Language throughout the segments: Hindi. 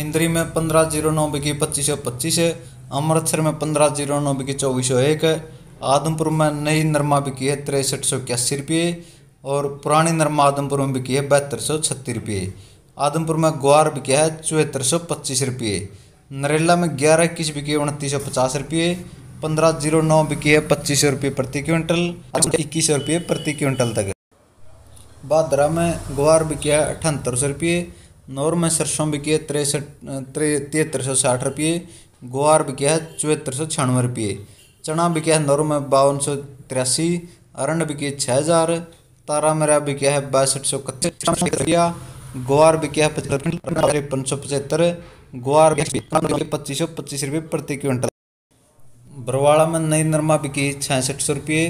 इंद्री में पंद्रह जीरो नौ बिकी पच्चीस सौ पच्चीस है अमृतसर में पंद्रह जीरो नौ बिकी चौबीस सौ एक है आदमपुर में नई नरमा बिकी है तिरसठ सौ इक्यासी रुपये और पुरानी नरमा आदमपुर में बिकी है बहत्तर सौ छत्तीस रुपये आदमपुर में ग्वार बिकी है चौहत्तर सौ पच्चीस रुपये नरेला में ग्यारह इक्कीस बिकी है उनतीस सौ पचास रुपये पंद्रह जीरो नौ बिकी है पच्चीस सौ रुपये प्रति क्विंटल इक्कीस सौ रुपये प्रति क्विंटल तक भादरा में ग्वार बिका है अठहत्तर सौ रुपये नौर में सरसों बिकी है तिरसठ तिहत्तर सौ साठ रुपये ग्वार बिके है चौहत्तर सौ छियानवे रुपये चना बिके है नौर में बावन सौ तिरासी अरंड बिकी है छः हज़ार तारा मेरा बिका है बासठ सौ इकतीस रुपया ग्वार बिके है पचहत्तर सौ पचहत्तर ग्वार पच्चीस सौ पच्चीस रुपये प्रति क्विंटल बरवाड़ा में नई नरमा बिकी छियासठ सौ रुपये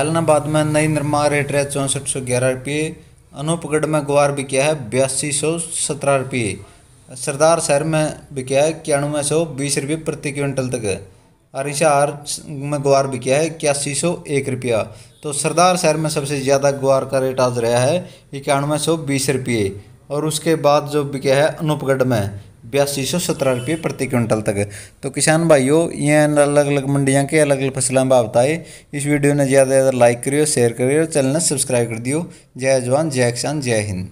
एलनाबाद में नई नरमा रेट रहा चौंसठ सौ ग्यारह रुपये अनूपगढ़ में ग्वार बिका है बयासी सौ सत्रह रुपये सरदार शहर में बिका है इक्यानवे सौ बीस रुपये प्रति क्विंटल तक अरिशाहार में ग्वार बिका है इक्यासी सौ एक रुपया तो सरदार शहर में सबसे ज़्यादा ग्वार का रेट आज रहा है इक्यानवे सौ बीस रुपये और उसके बाद जो बिका है अनूपगढ़ में बयासी सौ सत्रह रुपये प्रति क्विंटल तक तो किसान भाइयों ये अलग अलग मंडियाँ के अलग अलग फसलों पर आए इस वीडियो ने ज़्यादा से ज़्यादा लाइक करियो शेयर करियो चैनल सब्सक्राइब कर दियो जय जवान जय किसान जय हिंद